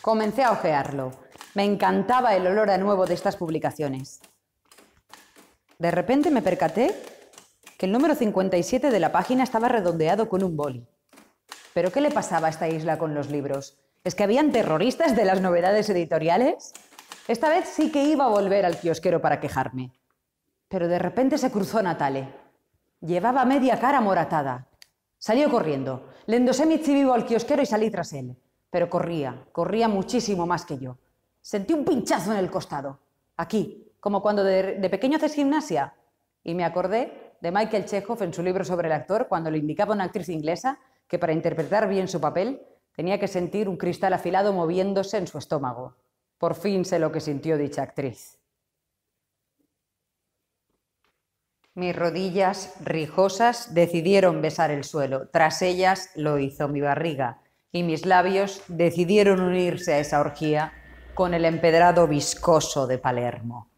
Comencé a ojearlo. Me encantaba el olor a nuevo de estas publicaciones. De repente me percaté que el número 57 de la página estaba redondeado con un boli. ¿Pero qué le pasaba a esta isla con los libros? ¿Es que habían terroristas de las novedades editoriales? Esta vez sí que iba a volver al kiosquero para quejarme. Pero de repente se cruzó Natale. Llevaba media cara moratada. Salió corriendo. Le endosé mi chivivo al kiosquero y salí tras él pero corría, corría muchísimo más que yo. Sentí un pinchazo en el costado, aquí, como cuando de, pequeño haces gimnasia. Y me acordé de Michael Chekhov en su libro sobre el actor, cuando le indicaba a una actriz inglesa que para interpretar bien su papel tenía que sentir un cristal afilado moviéndose en su estómago. Por fin sé lo que sintió dicha actriz. Mis rodillas rijosas decidieron besar el suelo. Tras ellas lo hizo mi barriga y mis labios decidieron unirse a esa orgía con el empedrado viscoso de Palermo.